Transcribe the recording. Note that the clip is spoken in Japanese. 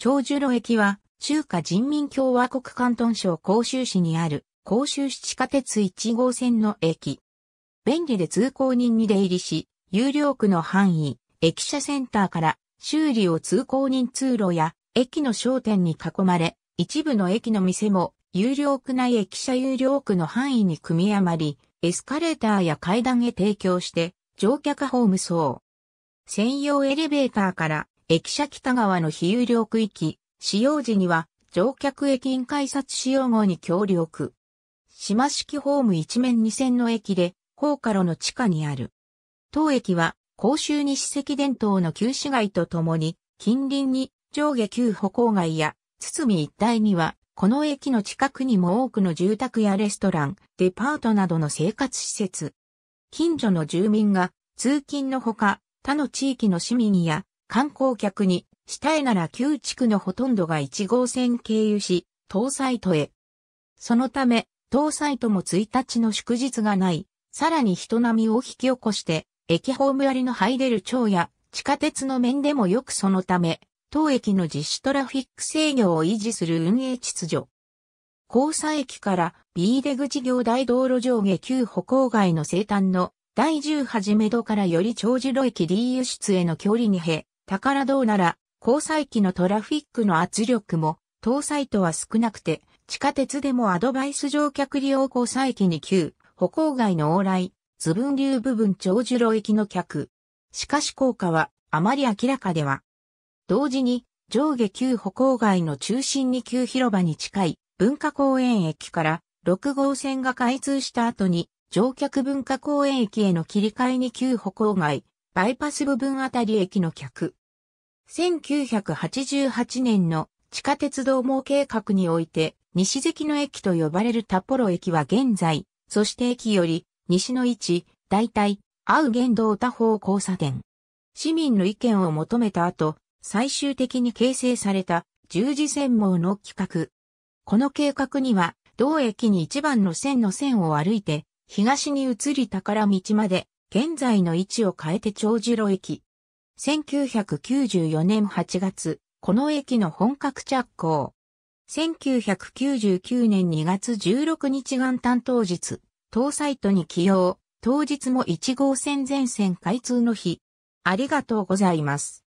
長寿路駅は、中華人民共和国関東省広州市にある、広州市地下鉄1号線の駅。便利で通行人に出入りし、有料区の範囲、駅舎センターから、修理を通行人通路や、駅の商店に囲まれ、一部の駅の店も、有料区内駅舎有料区の範囲に組み余り、エスカレーターや階段へ提供して、乗客ホーム層。専用エレベーターから駅舎北側の非有料区域、使用時には乗客駅員改札使用後に協力。島式ホーム一面二線の駅で、高架路の地下にある。当駅は、公衆西赤伝統の旧市街とともに、近隣に上下旧歩行街や、堤一帯には、この駅の近くにも多くの住宅やレストラン、デパートなどの生活施設。近所の住民が、通勤のほか、他の地域の市民や観光客に、下へなら旧地区のほとんどが1号線経由し、東サイトへ。そのため、東サイトも1日の祝日がない、さらに人波を引き起こして、駅ホーム割の入れる町や地下鉄の面でもよくそのため、当駅の実施トラフィック制御を維持する運営秩序。交差駅から B 出口行大道路上下旧歩行街の西端の第10はじめからより長寿路駅 D 輸出への距離にへ、宝堂なら、交際期のトラフィックの圧力も、搭載とは少なくて、地下鉄でもアドバイス乗客利用交際期に旧歩行外の往来、図分流部分長寿路駅の客。しかし効果は、あまり明らかでは。同時に、上下旧歩行街の中心に旧広場に近い文化公園駅から6号線が開通した後に乗客文化公園駅への切り替えに旧歩行街、バイパス部分あたり駅の客、1988年の地下鉄道網計画において、西関の駅と呼ばれる札幌駅は現在、そして駅より西の位置、大体、合う言動多方交差点。市民の意見を求めた後、最終的に形成された十字線網の企画。この計画には、同駅に一番の線の線を歩いて、東に移り宝道まで、現在の位置を変えて長寿路駅、1994年8月、この駅の本格着工。1999年2月16日元旦当日、当サイトに起用、当日も1号線全線開通の日。ありがとうございます。